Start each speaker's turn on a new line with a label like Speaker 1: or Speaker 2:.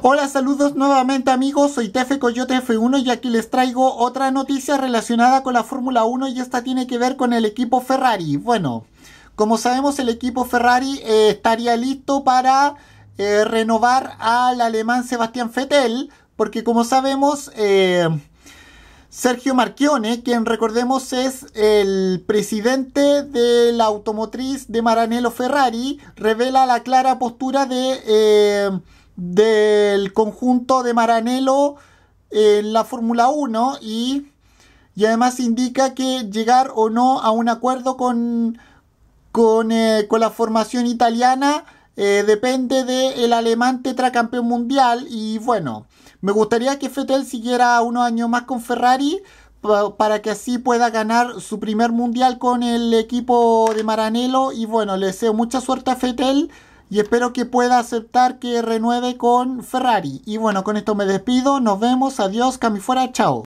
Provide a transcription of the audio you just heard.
Speaker 1: Hola, saludos nuevamente amigos, soy Tefe Coyote F1 y aquí les traigo otra noticia relacionada con la Fórmula 1 y esta tiene que ver con el equipo Ferrari. Bueno, como sabemos el equipo Ferrari eh, estaría listo para eh, renovar al alemán Sebastián Vettel, porque como sabemos... Eh, Sergio Marchione, quien recordemos es el presidente de la automotriz de Maranello Ferrari, revela la clara postura de del conjunto de Maranello en la Fórmula 1 y, además indica que llegar o no a un acuerdo con, con, eh, la formación italiana eh, depende del alemán tetracampeón mundial y bueno, me gustaría que Fettel siguiera unos años más con Ferrari para que así pueda ganar su primer mundial con el equipo de Maranello y bueno, le deseo mucha suerte a Fettel y espero que pueda aceptar que renueve con Ferrari. Y bueno, con esto me despido, nos vemos, adiós, cami fuera, chao.